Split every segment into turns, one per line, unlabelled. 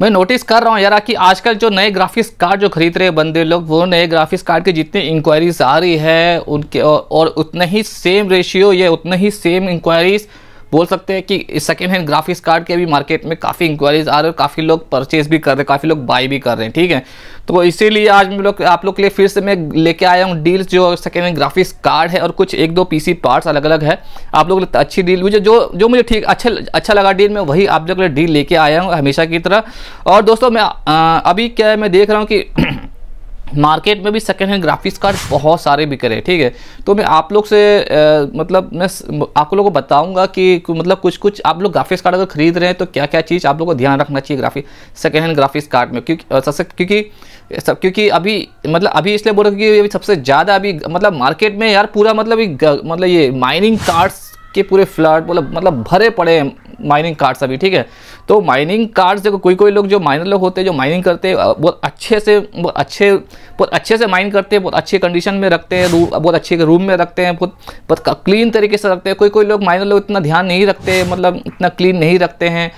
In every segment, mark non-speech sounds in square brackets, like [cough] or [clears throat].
मैं नोटिस कर रहा हूँ यार कि आजकल जो नए ग्राफिक्स कार्ड जो खरीद रहे बंदे लोग वो नए ग्राफिक्स कार्ड की जितनी इंक्वायरीज आ रही है उनके और, और उतना ही सेम रेशियो या उतना ही सेम इंक्वायरीज़ बोल सकते हैं कि सेकेंड हैंड ग्राफिक्स कार्ड के भी मार्केट में काफ़ी इंक्वायरीज आ रहे हैं काफ़ी लोग परचेज भी कर रहे हैं काफ़ी लोग बाई भी कर रहे हैं ठीक है तो इसीलिए आज मैं लोग आप लोग के लिए फिर से मैं लेके आया हूँ डील्स जो सेकेंड हैंड ग्राफिक्स कार्ड है और कुछ एक दो पीसी पार्ट्स अलग अलग है आप लोग अच्छी डील मुझे जो जो मुझे ठीक अच्छा अच्छा लगा डील मैं वही आप लोग डील लेके आया हूँ हमेशा की तरह और दोस्तों मैं अभी क्या है मैं देख रहा हूँ कि [clears throat] मार्केट में भी सेकेंड हैंड ग्राफिक्स कार्ड बहुत सारे बिक रहे हैं ठीक है तो मैं आप लोग से आ, मतलब मैं आप लोगों को बताऊंगा कि मतलब कुछ कुछ आप लोग ग्राफिक्स कार्ड अगर खरीद रहे हैं तो क्या क्या चीज़ आप लोगों को ध्यान रखना चाहिए graphic second hand graphics card में क्योंकि क्योंकि सब क्योंकि अभी मतलब अभी इसलिए बोल रहे हैं कि अभी सबसे ज़्यादा अभी मतलब मार्केट में यार पूरा मतलब मतलब ये माइनिंग कार्ड्स के पूरे फ्लड मतलब मतलब भरे पड़े हैं माइनिंग कार्ड्स अभी ठीक है तो माइनिंग कार्ड्स देखो कोई कोई लोग जो माइनर लोग होते हैं जो माइनिंग करते हैं बहुत अच्छे से बहुत अच्छे बहुत अच्छे से माइन करते हैं बहुत अच्छे कंडीशन में रखते हैं रूम बहुत अच्छे रूम में रखते हैं बहुत बहुत क्लीन तरीके से रखते हैं कोई कोई लोग माइनर लोग इतना ध्यान नहीं रखते मतलब इतना क्लीन नहीं रखते हैं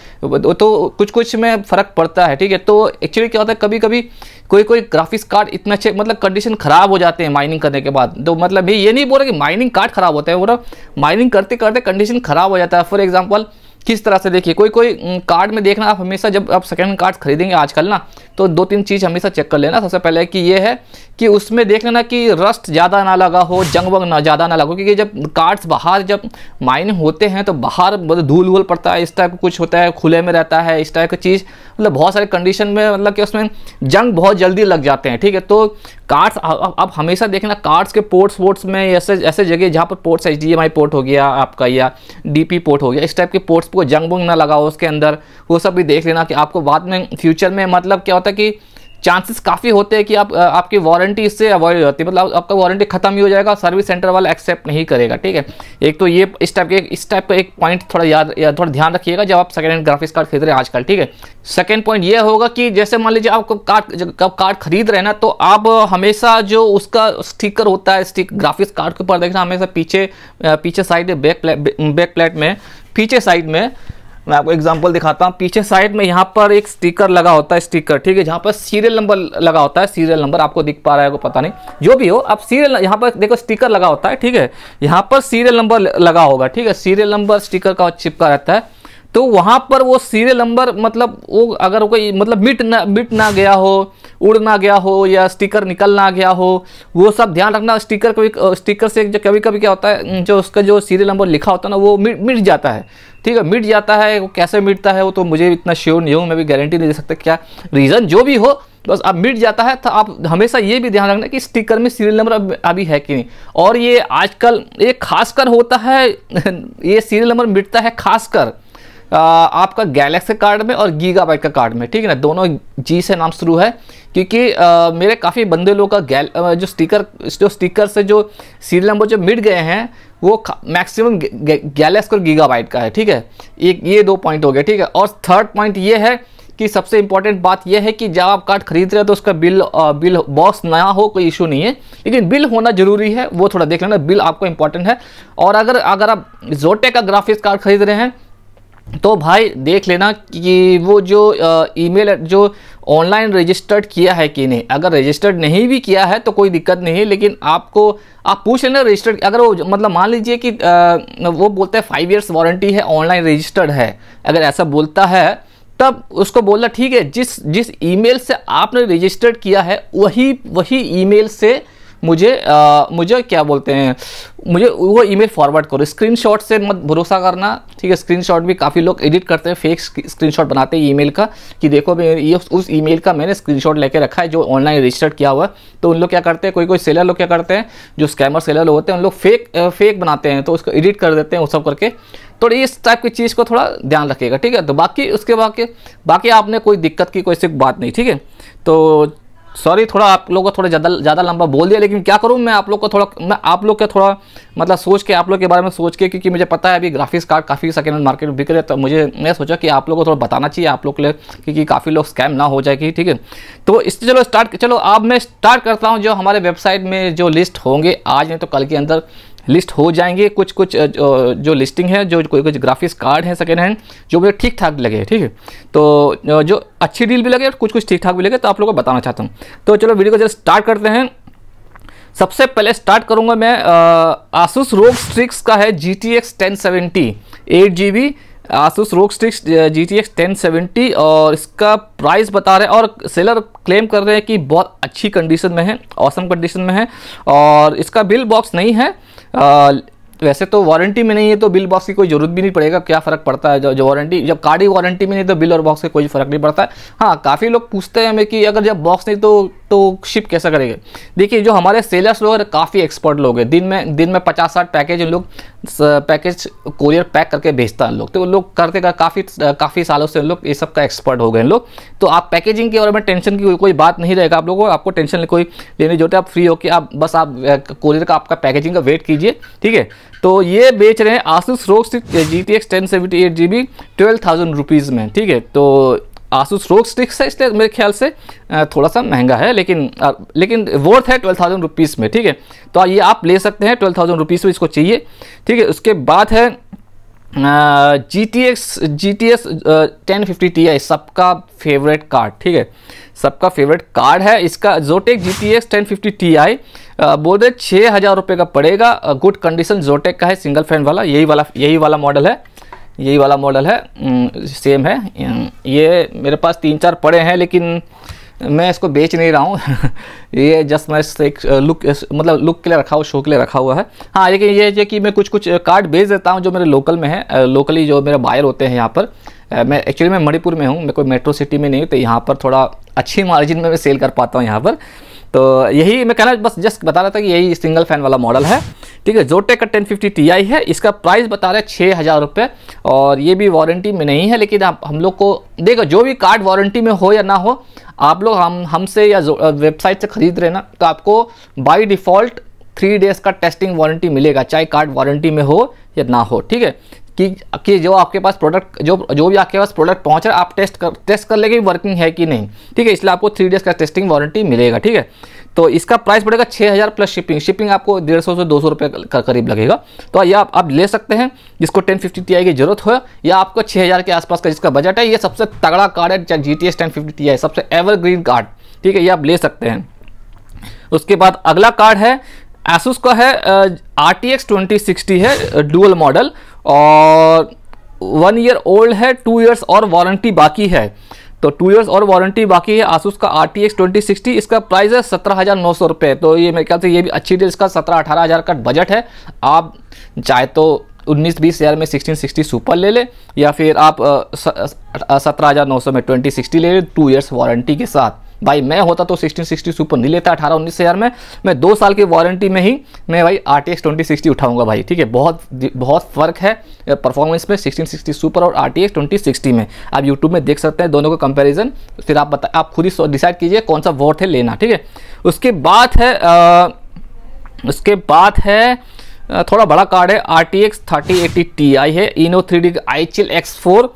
तो कुछ कुछ में फ़र्क पड़ता है ठीक है तो एक्चुअली क्या होता है कभी कभी कोई कोई ग्राफिक्स कार्ड इतना अच्छे मतलब कंडीशन ख़राब हो जाते हैं माइनिंग करने के बाद तो मतलब ये ये नहीं बोल रहा कि माइनिंग कार्ड ख़राब होता है बोला माइनिंग करते करते कंडीशन ख़राब हो जाता है फॉर एग्जाम्पल किस तरह से देखिए कोई कोई कार्ड में देखना आप हमेशा जब आप सेकेंड कार्ड खरीदेंगे आजकल ना तो दो तीन चीज़ हमेशा चेक कर लेना सबसे पहले कि ये है कि उसमें देख लेना कि रस्ट ज़्यादा ना लगा हो जंग वंग ना ज़्यादा ना लगा हो क्योंकि जब कार्ड्स बाहर जब माइन होते हैं तो बाहर मतलब धूल वूल पड़ता है इस टाइप का कुछ होता है खुले में रहता है इस टाइप की चीज़ मतलब बहुत सारे कंडीशन में मतलब कि उसमें जंग बहुत जल्दी लग जाते हैं ठीक है तो कार्ड्स आप हमेशा देखना कार्ड्स के पोर्ट्स वोर्ट्स में ऐसे ऐसे जगह जहाँ पर पोर्ट्स एच पोर्ट हो गया आपका या डी पोर्ट हो गया इस टाइप के पोर्ट्स को जंग वंग ना लगाओ उसके अंदर वो सब भी देख लेना कि आपको बाद में फ्यूचर में मतलब क्या होता है है कि चांसेस काफ़ी होते हैं कि आप आपकी वारंटी इससे अवॉइड हो जाती है मतलब आपका वारंटी खत्म ही हो जाएगा सर्विस सेंटर वाला एक्सेप्ट नहीं करेगा ठीक है एक तो ये इस टाइप के इस टाइप का एक पॉइंट थोड़ा याद या थोड़ा ध्यान रखिएगा जब आप सेकेंड हैंड ग्राफिक्स कार्ड खरीद रहे हैं आजकल ठीक है सेकेंड पॉइंट ये होगा कि जैसे मान लीजिए आप कार्ड जब कार्ड खरीद रहे हैं ना तो आप हमेशा जो उसका स्टिकर होता है स्टिक ग्राफिक्स कार्ड के ऊपर देखना हमेशा पीछे पीछे side back plate back plate में पीछे साइड में मैं आपको एग्जांपल दिखाता हूँ पीछे साइड में यहाँ पर एक स्टिकर लगा होता है स्टिकर ठीक है जहाँ पर सीरियल नंबर लगा होता है सीरियल नंबर आपको दिख पा रहा है पता नहीं जो भी हो आप सीरियल यहाँ पर देखो स्टिकर लगा होता है ठीक है यहाँ पर सीरियल नंबर लगा होगा ठीक है सीरियल नंबर स्टिकर का चिपका रहता है तो वहाँ पर वो सीरियल नंबर मतलब वो अगर कोई मतलब मिट ना मिट ना गया हो उड़ ना गया हो या स्टिकर निकल ना गया हो वो सब ध्यान रखना स्टिकर कभी स्टिकर से जो कभी कभी क्या होता है जो उसका जो सीरियल नंबर लिखा होता है ना वो मिट मिट जाता है ठीक है मिट जाता है वो कैसे मिटता है वो तो मुझे इतना श्योर नहीं हूँ मैं भी गारंटी नहीं दे सकता क्या रीज़न जो भी हो बस अब मिट जाता है तो आप हमेशा ये भी ध्यान रखना कि स्टिकर में सीरियल नंबर अभी है कि नहीं और ये आजकल ये खासकर होता है [laughs] ये सीरियल नंबर मिटता है खासकर आपका गैलेक्सी कार्ड में और गीगाबाइट का कार्ड में ठीक है ना दोनों जी से नाम शुरू है क्योंकि आ, मेरे काफ़ी बंदे लोग का गैल जो स्टिकर जो स्टिकर से जो सीरियल नंबर जो मिट गए हैं वो मैक्सिमम गैलेक्स और गीगाबाइट का है ठीक है एक ये दो पॉइंट हो गया ठीक है और थर्ड पॉइंट ये है कि सबसे इंपॉर्टेंट बात यह है कि जब आप कार्ड खरीद रहे हो तो उसका बिल आ, बिल बॉक्स नया हो कोई इशू नहीं है लेकिन बिल होना जरूरी है वो थोड़ा देख लेना बिल आपको इंपॉर्टेंट है और अगर अगर आप जोटे का ग्राफिक्स कार्ड खरीद रहे हैं तो भाई देख लेना कि वो जो ईमेल जो ऑनलाइन रजिस्टर्ड किया है कि नहीं अगर रजिस्टर्ड नहीं भी किया है तो कोई दिक्कत नहीं है लेकिन आपको आप पूछ लेना रजिस्टर्ड अगर वो मतलब मान लीजिए कि आ, वो बोलते हैं फाइव इयर्स वारंटी है ऑनलाइन रजिस्टर्ड है अगर ऐसा बोलता है तब उसको बोलना ठीक है जिस जिस ईमेल से आपने रजिस्टर्ड किया है वही वही ईमेल से मुझे आ, मुझे क्या बोलते हैं मुझे वो ईमेल फॉरवर्ड करो स्क्रीनशॉट से मत भरोसा करना ठीक है स्क्रीनशॉट भी काफ़ी लोग एडिट करते हैं फेक स्क्रीनशॉट बनाते हैं ईमेल का कि देखो मैं ये उस ईमेल का मैंने स्क्रीनशॉट लेके रखा है जो ऑनलाइन रजिस्टर्ड किया हुआ है तो उन लोग क्या करते हैं कोई कोई सेलर लोग क्या करते हैं जो स्कैमर सेलर लोग होते हैं उन लोग फेक फेक बनाते हैं तो उसको एडिट कर देते हैं वो सब करके तो इस टाइप की चीज़ को थोड़ा ध्यान रखिएगा ठीक है तो बाकी उसके बाकी बाकी आपने कोई दिक्कत की कोई सिर्फ बात नहीं ठीक है तो सॉरी थोड़ा आप लोग को थोड़ा ज़्यादा ज़्यादा लंबा बोल दिया लेकिन क्या करूँ मैं आप लोग को थोड़ा मैं आप लोग के थोड़ा मतलब सोच के आप लोग के बारे में सोच के क्योंकि मुझे पता है अभी ग्राफिक्स कार्ड काफ़ी सेकेंड हैंड मार्केट में बिक रहे तो मुझे मैं सोचा कि आप लोग को थोड़ा बताना चाहिए आप लोग के लिए क्योंकि काफ़ी लोग स्कैम ना हो जाएगी ठीक है तो इससे चलो स्टार्ट चलो अब मैं स्टार्ट करता हूँ जो हमारे वेबसाइट में जो लिस्ट होंगे आज नहीं तो कल के अंदर लिस्ट हो जाएंगे कुछ कुछ जो लिस्टिंग है जो कोई कुछ ग्राफिक्स कार्ड हैं सेकेंड हैंड जो मुझे ठीक ठाक लगे ठीक है तो जो अच्छी डील भी लगे और कुछ कुछ ठीक ठाक भी लगे तो आप लोगों को बताना चाहता हूँ तो चलो वीडियो को जरा स्टार्ट करते हैं सबसे पहले स्टार्ट करूंगा मैं आसूस रोग स्ट्रिक्स का है G T X ten seventy eight G B Asus ROG Strix G T X ten seventy और इसका प्राइस बता रहे हैं और सेलर क्लेम कर रहे हैं कि बहुत अच्छी कंडीशन में है औसम कंडीशन में है और इसका बिल बॉक्स नहीं है वैसे तो वारंटी में नहीं है तो बिल बॉक्स की कोई जरूरत भी नहीं पड़ेगा क्या फ़र्क पड़ता है जो वारंटी जब कार्ड ही वारंटी में नहीं तो बिल और बॉक्स का कोई फ़र्क नहीं पड़ता है हाँ काफ़ी लोग पूछते हैं हमें कि अगर जब बॉक्स नहीं तो तो शिप कैसा करेंगे देखिए जो हमारे सेलर्स लोग हैं काफ़ी एक्सपर्ट लोग हैं दिन में दिन में पचास साठ पैकेज उन लोग पैकेज कोरियर पैक करके भेजता है लोग तो वो लोग करते कर काफ़ी काफ़ी सालों से उन लोग ये सब का एक्सपर्ट हो गए लोग तो आप पैकेजिंग के और में टेंशन की कोई, बात नहीं रहेगा आप लोगों को आपको टेंशन कोई लेने जो आप फ्री हो कि आप बस आप कोरियर का आपका पैकेजिंग का वेट कीजिए ठीक है तो ये बेच रहे हैं Asus ROG G T X ten seventy eight G B twelve thousand rupees में ठीक है तो आसूस रोग स्टिक्स है इसलिए मेरे ख्याल से थोड़ा सा महंगा है लेकिन लेकिन वर्थ है ट्वेल्व थाउजेंड रुपीज़ में ठीक है तो ये आप ले सकते हैं ट्वेल्व थाउजेंड रुपीज़ में इसको चाहिए ठीक है उसके बाद है G T X G T S ten fifty T I सबका फेवरेट कार्ड ठीक है सबका फेवरेट कार्ड है इसका Zotac G T X ten fifty T I बोल रहे छः हज़ार रुपये का पड़ेगा गुड कंडीशन जोटेक का है सिंगल फैन वाला यही वाला यही वाला मॉडल है यही वाला मॉडल है सेम हम्म, है ये मेरे पास तीन चार पड़े हैं लेकिन मैं इसको बेच नहीं रहा हूँ [laughs] ये जस्ट मैं एक लुक मतलब लुक के लिए रखा हुआ शो के लिए रखा हुआ है हाँ लेकिन ये है कि मैं कुछ कुछ कार्ड बेच देता हूँ जो मेरे लोकल में है लोकली जो मेरे बायर होते हैं यहाँ पर मैं एक्चुअली मैं मणिपुर में हूँ मैं कोई मेट्रो सिटी में नहीं हूँ तो यहाँ पर थोड़ा अच्छी मार्जिन में मैं सेल कर पाता हूँ यहाँ पर तो यही मैं कहना बस जस्ट बता रहा था कि यही सिंगल फैन वाला मॉडल है ठीक है जोटेक का टेन फिफ्टी टी आई है इसका प्राइस बता रहे हैं छः हज़ार रुपये और ये भी वारंटी में नहीं है लेकिन आप हम लोग को देखो जो भी कार्ड वारंटी में हो या ना हो आप लोग हम हमसे या वेबसाइट से ख़रीद रहे ना तो आपको बाई डिफ़ॉल्ट थ्री डेज़ का टेस्टिंग वारंटी मिलेगा चाहे कार्ड वारंटी में हो या ना हो ठीक है कि कि जो आपके पास प्रोडक्ट जो जो भी आपके पास प्रोडक्ट पहुंच रहा है आप टेस्ट कर टेस्ट कर लेंगे वर्किंग है कि नहीं ठीक है इसलिए आपको थ्री डेज का टेस्टिंग वारंटी मिलेगा ठीक है तो इसका प्राइस पड़ेगा छः हज़ार प्लस शिपिंग शिपिंग आपको डेढ़ सौ से दो सौ रुपये का करीब लगेगा तो यह आप, आप ले सकते हैं जिसको टेन फिफ्टी टी की जरूरत हो या आपको छः हज़ार के आसपास का जिसका बजट है ये सबसे तगड़ा कार्ड है G T S ten fifty T सबसे एवरग्रीन कार्ड ठीक है ये आप ले सकते हैं उसके बाद अगला कार्ड है एसूस का है R T X twenty sixty है डुअल मॉडल और वन ईयर ओल्ड है टू ईयर्स और वारंटी बाकी है तो टू ईयर्स और वारंटी बाकी है आसूस का R T X twenty sixty इसका प्राइस है सत्रह हज़ार नौ सौ रुपये तो ये मेरे ख्याल से ये भी अच्छी डील इसका सत्रह अठारह हज़ार का बजट है आप चाहे तो उन्नीस बीस हज़ार में सिक्सटीन सिक्सटी सुपर ले लें या फिर आप सत्रह हज़ार नौ सौ में ट्वेंटी सिक्सटी ले लें टू ईयर्स वारंटी के साथ भाई मैं होता तो सिक्सटीन सिक्सटी सुपर नहीं लेता अठारह उन्नीस हज़ार में मैं दो साल की वारंटी में ही मैं भाई R T X twenty sixty उठाऊंगा भाई ठीक है बहुत बहुत फ़र्क है परफॉर्मेंस में सिक्सटीन सिक्सटी सुपर और R T X twenty sixty में आप यूट्यूब में देख सकते हैं दोनों का कंपेरिजन फिर आप बता आप खुद ही डिसाइड कीजिए कौन सा वर्थ है लेना ठीक है उसके बाद है आ, उसके बाद है थोड़ा बड़ा कार्ड है R T X thirty eighty T I है Inno three D I Chill X four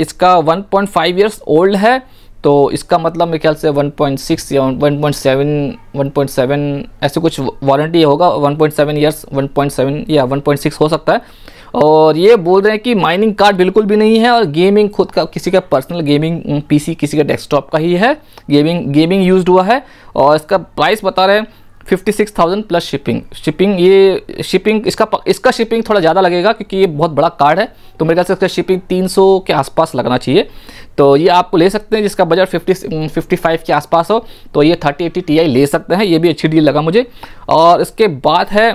इसका one point five years old है तो इसका मतलब मेरे ख्याल से 1.6 या 1.7 1.7 ऐसे कुछ वारंटी होगा 1.7 ईयर्स 1.7 या 1.6 हो सकता है और ये बोल रहे हैं कि माइनिंग कार्ड बिल्कुल भी नहीं है और गेमिंग खुद का किसी का पर्सनल गेमिंग पीसी किसी का डेस्कटॉप का ही है गेमिंग गेमिंग यूज हुआ है और इसका प्राइस बता रहे हैं 56,000 प्लस शिपिंग शिपिंग ये शिपिंग इसका इसका शिपिंग थोड़ा ज़्यादा लगेगा क्योंकि ये बहुत बड़ा कार्ड है तो मेरे ख्याल से इसका शिपिंग 300 के आसपास लगना चाहिए तो ये आप ले सकते हैं जिसका बजट 50 55 के आसपास हो तो ये थर्टी एट्टी ले सकते हैं ये भी अच्छी डील लगा मुझे और इसके बाद है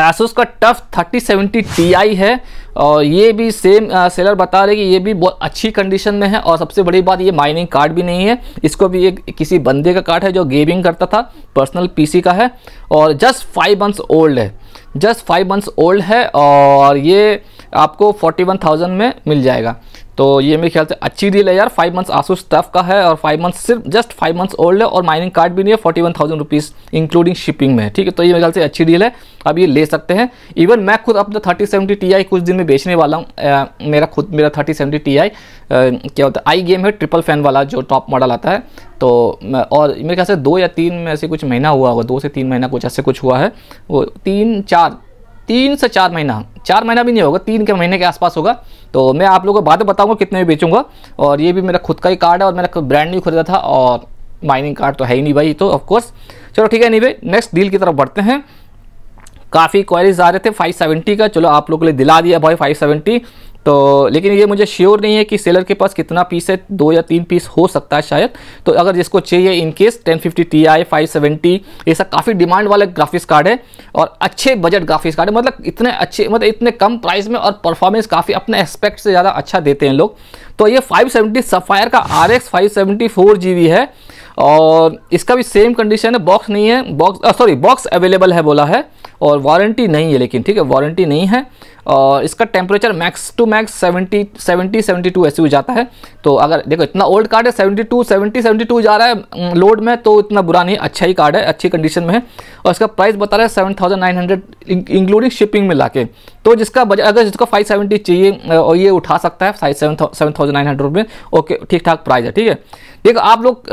एसोस का टफ 3070 Ti है और ये भी सेम आ, सेलर बता रहे कि ये भी बहुत अच्छी कंडीशन में है और सबसे बड़ी बात ये माइनिंग कार्ड भी नहीं है इसको भी एक किसी बंदे का कार्ड है जो गेमिंग करता था पर्सनल पीसी का है और जस्ट फाइव मंथ्स ओल्ड है जस्ट फाइव मंथ्स ओल्ड है और ये आपको 41,000 में मिल जाएगा तो ये मेरे ख्याल से अच्छी डील है यार फाइव मंथ्स आसूस टफ का है और फाइव मंथ्स सिर्फ जस्ट फाइव मंथ्स ओल्ड है और माइनिंग कार्ड भी नहीं है forty one thousand rupees including shipping में ठीक है तो ये मेरे ख्याल से अच्छी डील है अब ये ले सकते हैं इवन मैं खुद अपना थर्टी सेवेंटी टी आई कुछ दिन में बेचने वाला हूँ मेरा खुद मेरा थर्टी सेवेंटी टी आई क्या होता है आई गेम है ट्रिपल फैन वाला जो टॉप मॉडल आता है तो और मेरे ख्याल से दो या तीन में ऐसे कुछ महीना हुआ होगा दो से तीन महीना कुछ ऐसे कुछ हुआ है वो तीन चार तीन से चार महीना चार महीना भी नहीं होगा तीन के महीने के आसपास होगा तो मैं आप लोगों को बाद में बताऊँगा कितने में बेचूंगा और ये भी मेरा खुद का ही कार्ड है और मैंने ब्रांड नहीं खरीदा था और माइनिंग कार्ड तो है ही नहीं भाई तो ऑफकोर्स चलो ठीक है नहीं भाई नेक्स्ट डील की तरफ बढ़ते हैं काफ़ी क्वारीज आ रहे थे 570 का चलो आप लोगों के लिए दिला दिया भाई 570 तो लेकिन ये मुझे श्योर नहीं है कि सेलर के पास कितना पीस है दो या तीन पीस हो सकता है शायद तो अगर जिसको चाहिए in case ten fifty T I five seventy ऐसा काफ़ी डिमांड वाला ग्राफिक्स कार्ड है और अच्छे बजट ग्राफिक्स कार्ड है मतलब इतने अच्छे मतलब इतने कम प्राइस में और परफॉर्मेंस काफ़ी अपने एक्सपेक्ट से ज़्यादा अच्छा देते हैं लोग तो ये फाइव सेवेंटी सफ़ायर का R X five seventy four G B है और इसका भी सेम कंडीशन है बॉक्स नहीं है बॉक्स सॉरी बॉक्स अवेलेबल है बोला है और वारंटी नहीं है लेकिन ठीक है वारंटी नहीं है और इसका टेम्परेचर मैक्स टू मैक्स 70 70 72 ऐसे हो जाता है तो अगर देखो इतना ओल्ड कार्ड है 72 70 72 जा रहा है लोड में तो इतना बुरा नहीं अच्छा ही कार्ड है अच्छी कंडीशन में है और इसका प्राइस बता रहा है seven thousand nine hundred including shipping में के तो जिसका बजट अगर जिसको फाइव सेवेंटी चाहिए और ये उठा सकता है five seven thousand nine hundred में ओके ठीक ठाक प्राइस है ठीक है देखो आप लोग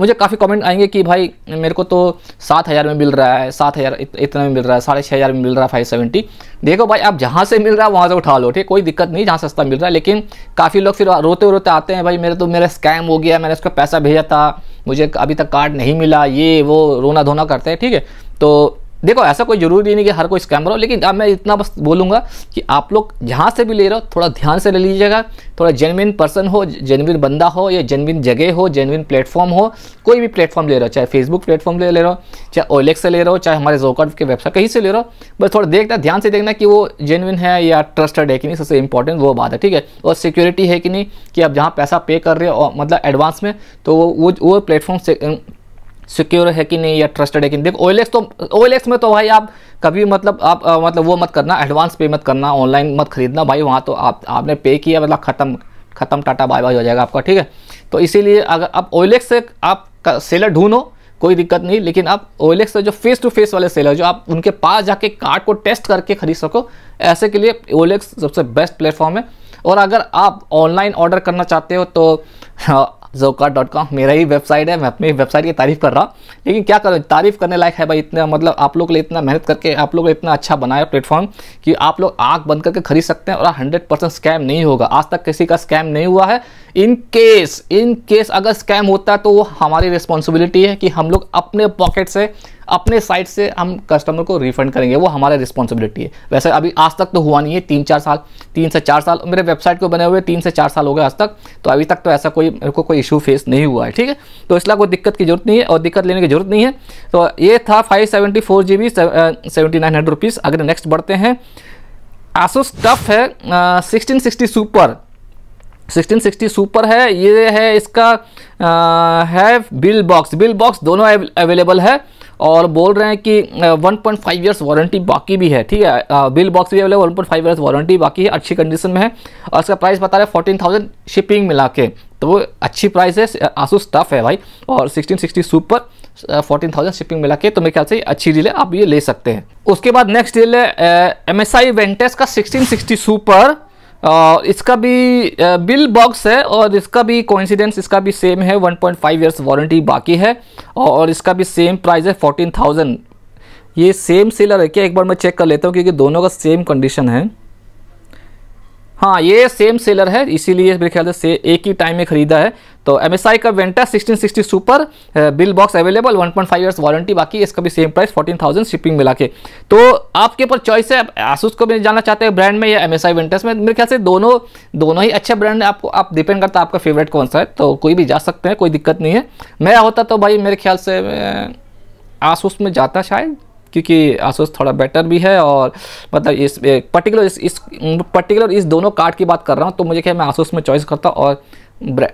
मुझे काफ़ी कमेंट आएंगे कि भाई मेरे को तो सात हज़ार में मिल रहा है सात हज़ार इत, इतना में मिल रहा है साढ़े छः हज़ार में मिल रहा है फाइव सेवेंटी देखो भाई आप जहाँ से मिल रहा है वहाँ से उठा लो ठीक कोई दिक्कत नहीं जहाँ सस्ता मिल रहा है लेकिन काफ़ी लोग फिर रोते रोते आते हैं भाई मेरे तो मेरा स्कैम हो गया मैंने उसका पैसा भेजा था मुझे अभी तक कार्ड नहीं मिला ये वो रोना धोना करते हैं ठीक है तो देखो ऐसा कोई जरूरी नहीं कि हर कोई स्कैमर हो लेकिन अब मैं इतना बस बोलूँगा कि आप लोग जहाँ से भी ले रहे हो थोड़ा ध्यान से ले लीजिएगा थोड़ा जेनविन पर्सन हो जेनविन बंदा हो या जेनविन जगह हो जेनविन प्लेटफॉर्म हो कोई भी प्लेटफॉर्म ले रहे हो चाहे फेसबुक प्लेटफॉर्म ले ले रहे हो चाहे ओलेक्स से ले रहे हो चाहे हमारे जोकॉट के वेबसाइट कहीं से ले रहे हो बस थोड़ा देखना ध्यान से देखना कि वो जेनविन है या ट्रस्टेड है कि नहीं सबसे इंपॉर्टेंट वो बात है ठीक है और सिक्योरिटी है कि नहीं कि आप जहाँ पैसा पे कर रहे हो मतलब एडवांस में तो वो वो प्लेटफॉर्म से सिक्योर है कि नहीं या ट्रस्टेड है कि नहीं देखो ओएलएक्स तो ओएलएक्स में तो भाई आप कभी मतलब आप आ, मतलब वो मत करना एडवांस पे मत करना ऑनलाइन मत खरीदना भाई वहाँ तो आप आपने पे किया मतलब ख़त्म ख़त्म टाटा बाय बाय हो जाएगा आपका ठीक है तो इसीलिए अगर आप ओएलएक्स से आप सेलर ढूंढो कोई दिक्कत नहीं लेकिन आप ओएलएक्स से जो फेस टू फेस वाले सेलर जो आप उनके पास जाके कार्ड को टेस्ट करके खरीद सको ऐसे के लिए ओएलएक्स सबसे बेस्ट प्लेटफॉर्म है और अगर आप ऑनलाइन ऑर्डर करना चाहते हो तो हाँ, जोका डॉट कॉम मेरा ही वेबसाइट है मैं अपनी वेबसाइट की तारीफ कर रहा लेकिन क्या करूँ तारीफ करने लायक है भाई इतना मतलब आप लोग के लिए इतना मेहनत करके आप लोग इतना अच्छा बनाया प्लेटफॉर्म कि आप लोग आँख बंद करके खरीद सकते हैं और हंड्रेड परसेंट स्कैम नहीं होगा आज तक किसी का स्कैम नहीं हुआ है इन केस इन केस अगर स्कैम होता है तो वो हमारी रिस्पॉन्सिबिलिटी है कि हम लोग अपने पॉकेट से अपने साइड से हम कस्टमर को रिफंड करेंगे वो हमारा रिस्पॉन्सिबिलिटी है वैसे अभी आज तक तो हुआ नहीं है तीन चार साल तीन से चार साल मेरे वेबसाइट को बने हुए तीन से चार साल हो गए आज तक तो अभी तक तो ऐसा कोई मेरे को कोई इशू फेस नहीं हुआ है ठीक है तो इसलिए कोई दिक्कत की जरूरत नहीं है और दिक्कत लेने की जरूरत नहीं है तो ये था five seventy four G B seventy nine hundred rupees अगर नेक्स्ट बढ़ते हैं आसोस टफ है सिक्सटीन सिक्सटी सुपर 1660 सुपर है ये है इसका आ, है बिल बॉक्स बिल बॉक्स दोनों अवेलेबल है और बोल रहे हैं कि 1.5 ईयर्स वारंटी बाकी भी है ठीक है बिल बॉक्स भी available one point five years warranty बाकी है अच्छी कंडीशन में है और इसका प्राइस बता रहे हैं फोर्टीन थाउजेंड शिपिंग मिला के तो वो अच्छी प्राइस है आसूस टफ है भाई और sixteen sixty super fourteen thousand shipping मिला के तो मेरे ख्याल से अच्छी डील है आप ये ले सकते हैं उसके बाद नेक्स्ट डील है एम एस आई वेंटेस का सिक्सटीन सिक्सटी सुपर Uh, इसका भी बिल uh, बॉक्स है और इसका भी कोइंसिडेंस इसका भी सेम है 1.5 पॉइंट ईयर्स वारंटी बाकी है और इसका भी सेम प्राइस है फोर्टीन थाउजेंड ये सेम सेलर है क्या एक बार मैं चेक कर लेता हूँ क्योंकि दोनों का सेम कंडीशन है हाँ ये सेम सेलर है इसीलिए मेरे ख्याल से एक ही टाइम में खरीदा है तो एम एस आई का Ventus 1660 super bill box available 1.5 point years warranty बाकी इसका भी सेम प्राइस 14,000 शिपिंग मिला के तो आपके ऊपर चॉइस है आसूस को भी जाना चाहते हैं ब्रांड में या एम एस आई वेंटस में मेरे ख्याल से दोनों दोनों ही अच्छे ब्रांड है आपको आप डिपेंड करता है आपका फेवरेट कौन सा है तो कोई भी जा सकते हैं कोई दिक्कत नहीं है मैं होता तो भाई मेरे ख्याल से आसूस में जाता शायद क्योंकि आसूस थोड़ा बेटर भी है और मतलब इस पर्टिकुलर इस, इस पर्टिकुलर इस दोनों कार्ड की बात कर रहा हूँ तो मुझे क्या मैं आसूस में चॉइस करता और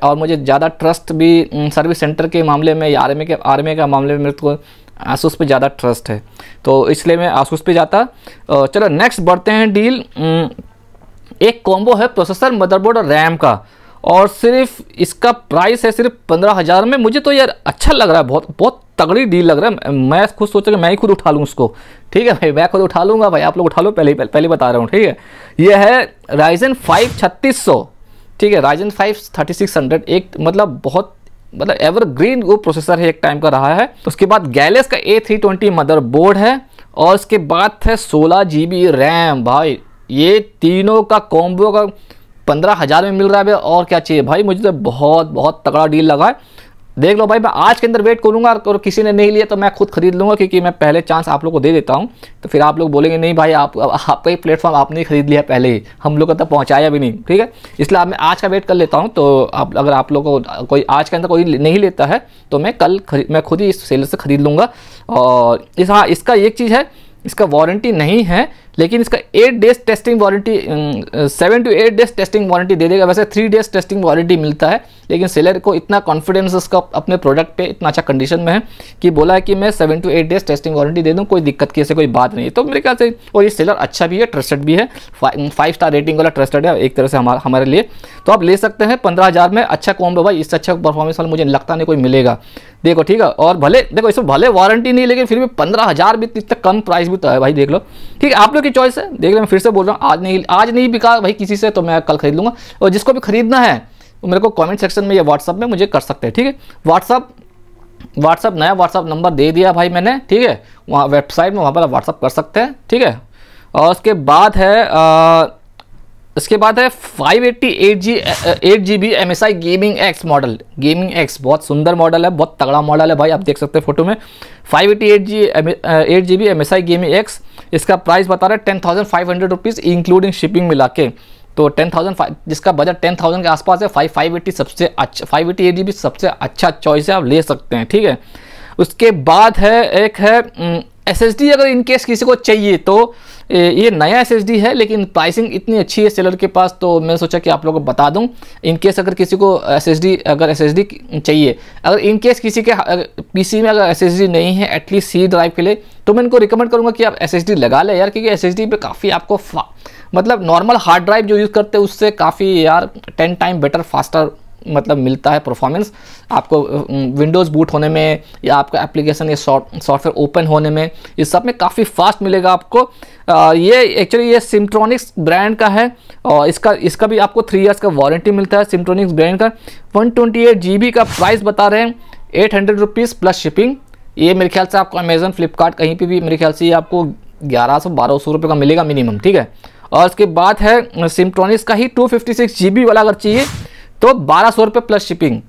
और मुझे ज़्यादा ट्रस्ट भी सर्विस सेंटर के मामले में या आर्मी के आर्मी के मामले में मेरे को आसूस पे ज़्यादा ट्रस्ट है तो इसलिए मैं आसूस पे जाता चलो नेक्स्ट बढ़ते हैं डील एक कॉम्बो है प्रोसेसर मदरबोर्ड और रैम का और सिर्फ इसका प्राइस है सिर्फ पंद्रह हज़ार में मुझे तो यार अच्छा लग रहा है बहुत बहुत तगड़ी डील लग रहा है मैं खुद सोचा कि मैं ही खुद उठा लूँ उसको ठीक है भाई मैं खुद उठा लूँगा भाई आप लोग उठा लो पहले पहले बता रहा हूँ ठीक है यह है राइजन फाइव छत्तीस सौ ठीक है Ryzen five thirty six hundred एक मतलब बहुत मतलब एवरग्रीन वो प्रोसेसर है एक टाइम का रहा है उसके बाद गैलेस का A three twenty motherboard है और उसके बाद है सोलह जी बी रैम भाई ये तीनों का कॉम्बो का पंद्रह हज़ार में मिल रहा है और क्या चाहिए भाई मुझे तो बहुत बहुत तगड़ा डील लगा है देख लो भाई मैं आज के अंदर वेट करूंगा और किसी ने नहीं लिया तो मैं खुद खरीद लूँगा क्योंकि मैं पहले चांस आप लोग को दे देता हूँ तो फिर आप लोग बोलेंगे नहीं भाई आप आपका ही प्लेटफॉर्म आपने ही खरीद लिया पहले ही हम लोग तक पहुँचाया भी नहीं ठीक है इसलिए मैं आज का वेट कर लेता हूँ तो आप अगर आप लोग को कोई आज के अंदर कोई नहीं लेता है तो मैं कल खरीद मैं खुद ही इस सेलर से खरीद लूँगा और इस हाँ इसका एक चीज़ है इसका वारंटी नहीं है लेकिन इसका eight days testing warranty seven to eight days testing warranty दे देगा वैसे थ्री डेज टेस्टिंग वारंटी मिलता है लेकिन सेलर को इतना कॉन्फिडेंस उसका अपने प्रोडक्ट पे इतना अच्छा कंडीशन में है कि बोला है कि मैं seven to eight days testing warranty दे दूँ कोई दिक्कत की ऐसे कोई बात नहीं तो मेरे ख्याल से और ये सेलर अच्छा भी है ट्रस्टेड भी है फाइव स्टार रेटिंग वाला ट्रस्टेड है एक तरह से हमारे हमारे लिए तो आप ले सकते हैं पंद्रह हज़ार में अच्छा कॉम भाई इससे अच्छा परफॉर्मेंस वाला मुझे लगता नहीं कोई मिलेगा देखो ठीक है और भले देखो इसमें भले वारंटी नहीं लेकिन फिर भी पंद्रह हज़ार भी इतना कम प्राइस भी तो है भाई देख लो ठीक है आप लोग आपकी चॉइस है देख लें मैं फिर से बोल रहा हूँ आज नहीं आज नहीं बिका भाई किसी से तो मैं कल खरीद लूँगा और जिसको भी खरीदना है मेरे को कमेंट सेक्शन में या व्हाट्सअप में मुझे कर सकते हैं ठीक है व्हाट्सअप व्हाट्सअप नया व्हाट्सअप नंबर दे दिया भाई मैंने ठीक है वहाँ वेबसाइट में वहाँ पर व्हाट्सअप कर सकते हैं ठीक है और उसके बाद है आ, इसके बाद है 588 G eight G B M S I gaming X model gaming X बहुत सुंदर मॉडल है बहुत तगड़ा मॉडल है भाई आप देख सकते हैं फोटो में eight G eight G B M S I gaming X इसका प्राइस बता रहा है ten thousand five hundred rupees including shipping मिला के तो टेन थाउजेंड जिसका बजट टेन थाउजेंड के आसपास है फाइव फाइव एट्टी सबसे अच्छा five eighty eight G B सबसे अच्छा चॉइस है आप ले सकते हैं ठीक है उसके बाद है एक है एस एस डी अगर इनकेस किसी को चाहिए तो ये नया एस है लेकिन प्राइसिंग इतनी अच्छी है सेलर के पास तो मैं सोचा कि आप लोगों को बता दूं इन केस अगर किसी को एस अगर एस चाहिए अगर इन केस किसी के पी में अगर एस नहीं है एटलीस्ट सी ड्राइव के लिए तो मैं इनको रिकमेंड करूँगा कि आप एस लगा लें यार क्योंकि एस पे काफ़ी आपको मतलब नॉर्मल हार्ड ड्राइव जो यूज़ करते हैं उससे काफ़ी यार टेन टाइम बेटर फास्टर मतलब मिलता है परफॉर्मेंस आपको विंडोज़ बूट होने में या आपका एप्लीकेशन या सॉफ्टवेयर ओपन होने में इस सब में काफ़ी फास्ट मिलेगा आपको आ, ये एक्चुअली ये सिमट्रॉनिक्स ब्रांड का है और इसका इसका भी आपको थ्री इयर्स का वारंटी मिलता है सिमट्रॉनिक्स ब्रांड का वन ट्वेंटी का प्राइस बता रहे हैं eight hundred rupees plus shipping ये मेरे ख्याल से आपको अमेज़न फ्लिपकार्ट कहीं पर भी मेरे ख्याल से ये आपको ग्यारह सौ बारह सौ रुपये का मिलेगा मिनिमम ठीक है और उसके बाद है सिमट्रॉनिक्स का ही two fifty six G B वाला अगर चाहिए तो बारह सौ रुपये प्लस शिपिंग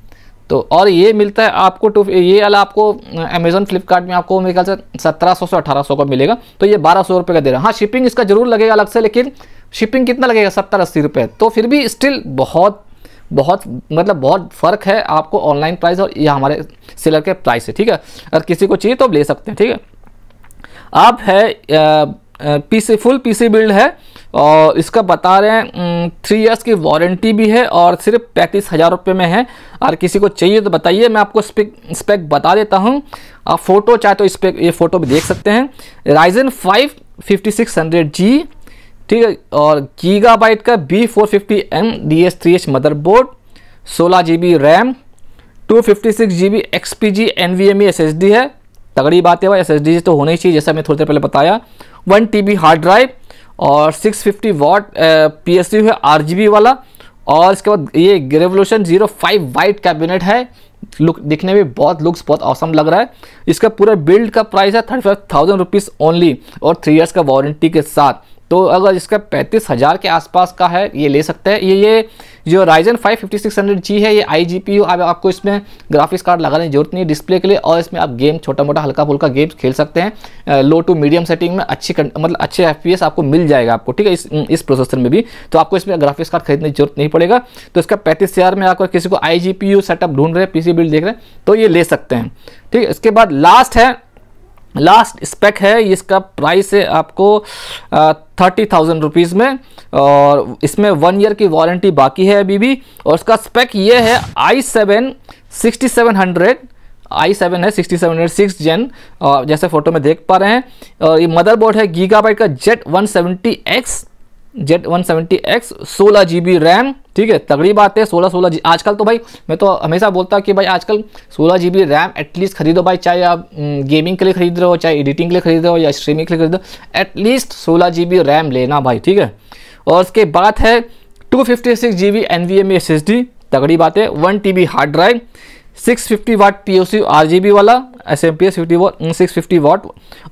तो और ये मिलता है आपको टू ये वाला आपको अमेजोन फ्लिपकार्ट में आपको मेरे ख्याल से सत्रह सौ से अठारह सौ का मिलेगा तो ये बारह सौ रुपये का दे रहा है हाँ शिपिंग इसका जरूर लगेगा अलग से लेकिन शिपिंग कितना लगेगा सत्तर अस्सी रुपये तो फिर भी स्टिल बहुत बहुत मतलब बहुत फ़र्क है आपको ऑनलाइन प्राइस और यह हमारे सेलर के प्राइस से ठीक है अगर किसी को चाहिए तो आप ले सकते हैं ठीक है अब है पी फुल पी बिल्ड है और इसका बता रहे हैं थ्री इयर्स की वारंटी भी है और सिर्फ पैंतीस हज़ार रुपये में है और किसी को चाहिए तो बताइए मैं आपको स्पेक स्पेक बता देता हूँ आप फ़ोटो चाहे तो स्पेक ये फ़ोटो भी देख सकते हैं Ryzen five fifty six hundred G ठीक है और गीगा बाइट का B four fifty M D S three H motherboard सोलह G B RAM two fifty six G B X P G N V M E S S D है तगड़ी बात है भाई एस एस डी तो होनी चाहिए जैसा मैं थोड़ी देर पहले बताया one T B hard drive और 650 फिफ्टी वॉट पी है आर वाला और इसके बाद ये revolution zero five white cabinet है लुक दिखने में बहुत लुक्स बहुत औसम लग रहा है इसका पूरा बिल्ड का प्राइस है thirty five thousand rupees only और थ्री इयर्स का वारंटी के साथ तो अगर इसका पैंतीस हज़ार के आसपास का है ये ले सकते हैं ये ये जो Ryzen five fifty six hundred G है ये आई जी पी यू अब आपको इसमें ग्राफिक्स कार्ड लगाने की जरूरत नहीं है डिस्प्ले के लिए और इसमें आप गेम छोटा मोटा हल्का फुल्का गेम खेल सकते हैं लो टू मीडियम सेटिंग में अच्छी मतलब अच्छे एफ पी एस आपको मिल जाएगा आपको ठीक है इस इस प्रोसेसर में भी तो आपको इसमें ग्राफिक्स कार्ड खरीदने की जरूरत नहीं पड़ेगा तो इसका पैंतीस हज़ार में आपको किसी को I G P U setup ढूंढ रहे हैं पी सी बिल्ड देख रहे हैं तो ये ले सकते हैं ठीक है इसके बाद लास्ट है लास्ट स्पेक है इसका प्राइस है आपको थर्टी थाउजेंड रुपीज़ में और इसमें वन ईयर की वारंटी बाकी है अभी भी और इसका स्पेक ये है I seven sixty seven hundred I seven है sixty seven hundred six gen जैसे फ़ोटो में देख पा रहे हैं और ये मदरबोर्ड है गीगाबाइट का Z one seventy X Z one seventy X सोलह जी बी रैम ठीक है तगड़ी बात है सोलह सोलह जी आजकल तो भाई मैं तो हमेशा बोलता हूँ कि भाई आजकल सोलह जी बी रैम एटलीस्ट खरीदो भाई चाहे आप गेमिंग के लिए खरीद रहे हो चाहे एडिटिंग के लिए खरीद रहे हो या स्ट्रीमिंग के लिए खरीद रहे हो एटलीस्ट सोलह जी बी रैम लेना भाई ठीक है और उसके बाद है two fifty six G B N V M S S D तगड़ी बात है one T B hard drive six fifty watt P O C R G B वाला S M P S fifty six fifty watt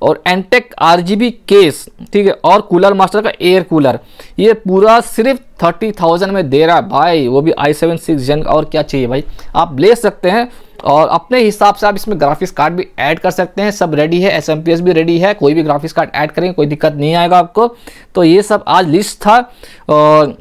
और Antec R G B case ठीक है और cooler master का air cooler ये पूरा सिर्फ thirty thousand में दे रहा है भाई वो भी आई सेवन सिक्स जन और क्या चाहिए भाई आप ले सकते हैं और अपने हिसाब से आप इसमें ग्राफिक्स कार्ड भी ऐड कर सकते हैं सब रेडी है एस भी रेडी है कोई भी ग्राफिक्स कार्ड ऐड करेंगे कोई दिक्कत नहीं आएगा आपको तो ये सब आज लिस्ट था और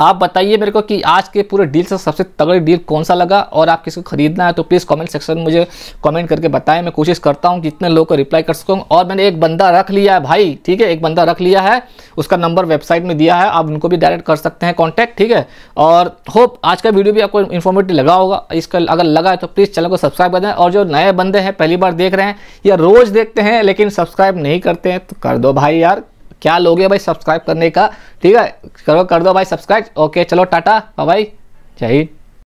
आप बताइए मेरे को कि आज के पूरे डील से सबसे तगड़ी डील कौन सा लगा और आप किसको खरीदना है तो प्लीज़ कमेंट सेक्शन में मुझे कमेंट करके बताएं मैं कोशिश करता हूं जितने लोगों को रिप्लाई कर सकूँ और मैंने एक बंदा रख लिया है भाई ठीक है एक बंदा रख लिया है उसका नंबर वेबसाइट में दिया है आप उनको भी डायरेक्ट कर सकते हैं कॉन्टैक्ट ठीक है और होप आज का वीडियो भी आपको इन्फॉर्मेटिव लगा होगा इसका अगर लगा है तो प्लीज़ चैनल को सब्सक्राइब कर दें और जो नए बंदे हैं पहली बार देख रहे हैं या रोज़ देखते हैं लेकिन सब्सक्राइब नहीं करते हैं तो कर दो भाई यार क्या लोगे भाई सब्सक्राइब करने का ठीक है करो कर दो भाई सब्सक्राइब ओके चलो टाटा बाय जय हिंद